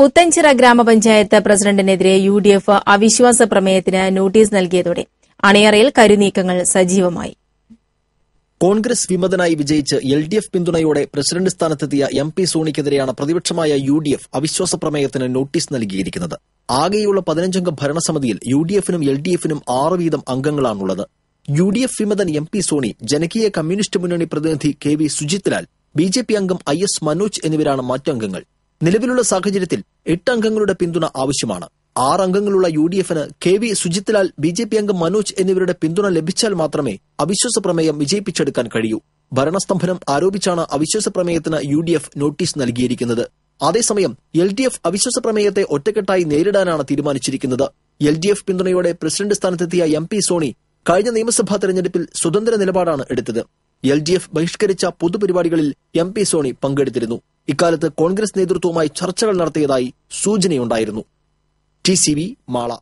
പുത്തഞ്ചിറ ഗ്രാമപഞ്ചായത്ത് പ്രസിഡന്റിനെതിരെ U D F അവിശ്വാസ പ്രമേയത്തിന് നോട്ടീസ് നൽകിയതോടെ അണിയറയിൽ കരുനീക്കങ്ങൾ സജീവമായി കോൺഗ്രസ് വിമതനായി വിജയിച്ച് എൽ ഡി എഫ് പിന്തുണയോടെ പ്രസിഡന്റ് സ്ഥാനത്തെത്തിയ എം പി സോണിക്കെതിരെയാണ് പ്രതിപക്ഷമായ യു ഡി എഫ് അവിശ്വാസ പ്രമേയത്തിന് നോട്ടീസ് നൽകിയിരിക്കുന്നത് ആകെയുള്ള പതിനഞ്ചംഗ ഭരണസമിതിയിൽ യു ഡി എഫിനും എൽ ഡി എഫിനും ആറ് വീതം അംഗങ്ങളാണുള്ളത് യു ഡി എഫ് വിമതൻ എം പി സോണി ജനകീയ കമ്മ്യൂണിസ്റ്റ് മുന്നണി പ്രതിനിധി K V Sujith Lal B J P അംഗം ഐ എസ് മനോജ് എന്നിവരാണ് മറ്റംഗങ്ങൾ നിലവിലുള്ള സാഹചര്യത്തിൽ എട്ട് അംഗങ്ങളുടെ പിന്തുണ ആവശ്യമാണ് ആറ് അംഗങ്ങളുള്ള യു ഡി എഫിന് K V Sujithlal B J P അംഗം മനോജ് എന്നിവരുടെ പിന്തുണ ലഭിച്ചാൽ മാത്രമേ അവിശ്വാസ പ്രമേയം വിജയിപ്പിച്ചെടുക്കാൻ കഴിയൂ ഭരണസ്തംഭനം ആരോപിച്ചാണ് അവിശ്വാസ പ്രമേയത്തിന് യു ഡി എഫ് നോട്ടീസ് നൽകിയിരിക്കുന്നത് അതേസമയം എൽ ഡി എഫ് അവിശ്വാസ പ്രമേയത്തെ ഒറ്റക്കെട്ടായി നേരിടാനാണ് തീരുമാനിച്ചിരിക്കുന്നത് എൽ ഡി എഫ് പിന്തുണയോടെ പ്രസിഡന്റ് സ്ഥാനത്തെത്തിയ എം പി സോണി കഴിഞ്ഞ നിയമസഭാ തെരഞ്ഞെടുപ്പിൽ സ്വതന്ത്ര നിലപാടാണ് എടുത്തത് എൽ ഡി എഫ് ബഹിഷ്കരിച്ച പൊതുപരിപാടികളിൽ എം പി സോണി പങ്കെടുത്തിരുന്നു ഇക്കാലത്ത് കോൺഗ്രസ് നേതൃത്വവുമായി ചർച്ചകൾ നടത്തിയതായി സൂചനയുണ്ടായിരുന്നു ടി സി വി മാള